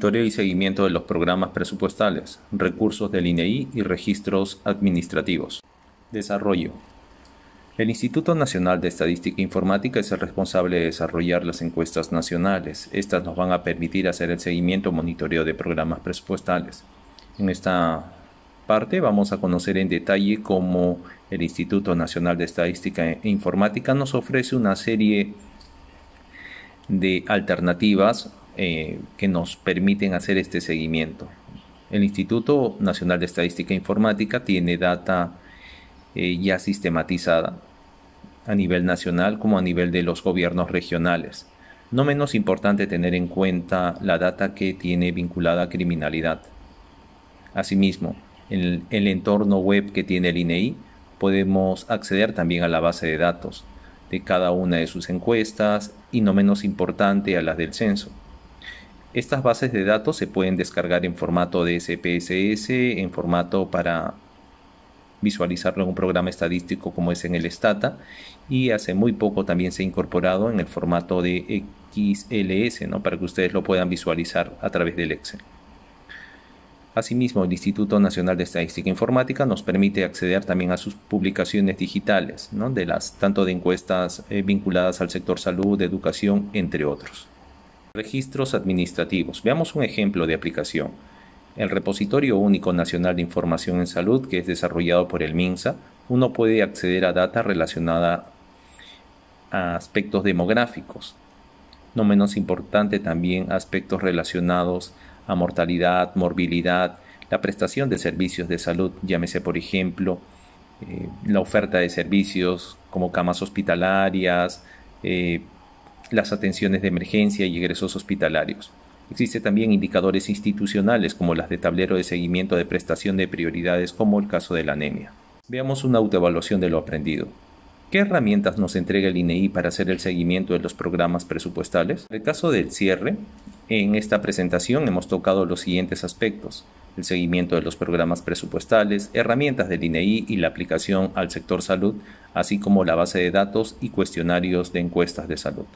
monitoreo y seguimiento de los programas presupuestales, recursos del INEI e y registros administrativos. Desarrollo. El Instituto Nacional de Estadística e Informática es el responsable de desarrollar las encuestas nacionales. Estas nos van a permitir hacer el seguimiento monitoreo de programas presupuestales. En esta parte vamos a conocer en detalle cómo el Instituto Nacional de Estadística e Informática nos ofrece una serie de alternativas eh, que nos permiten hacer este seguimiento. El Instituto Nacional de Estadística e Informática tiene data eh, ya sistematizada a nivel nacional como a nivel de los gobiernos regionales. No menos importante tener en cuenta la data que tiene vinculada a criminalidad. Asimismo, en el, el entorno web que tiene el INEI e podemos acceder también a la base de datos de cada una de sus encuestas y no menos importante a las del censo. Estas bases de datos se pueden descargar en formato de SPSS, en formato para visualizarlo en un programa estadístico como es en el Stata y hace muy poco también se ha incorporado en el formato de XLS para que ustedes lo puedan visualizar a través del Excel. Asimismo, el Instituto Nacional de Estadística e Informática nos permite acceder también a sus publicaciones digitales, las, tanto de encuestas eh, vinculadas al sector salud, educación, entre otros. Registros administrativos. Veamos un ejemplo de aplicación. El Repositorio Único Nacional de Información en Salud, que es desarrollado por el MINSA, uno puede acceder a data relacionada a aspectos demográficos. No menos importante también aspectos relacionados a mortalidad, morbilidad, la prestación de servicios de salud, llámese por ejemplo eh, la oferta de servicios como camas hospitalarias, eh, las atenciones de emergencia y egresos hospitalarios. Existen también indicadores institucionales como las de tablero de seguimiento de prestación de prioridades como el caso de la anemia. Veamos una autoevaluación de lo aprendido. ¿Qué herramientas nos entrega el INEI e para hacer el seguimiento de los programas presupuestales? En el caso del cierre, en esta presentación hemos tocado los siguientes aspectos. El seguimiento de los programas presupuestales, herramientas del INEI e y la aplicación al sector salud, así como la base de datos y cuestionarios de encuestas de salud.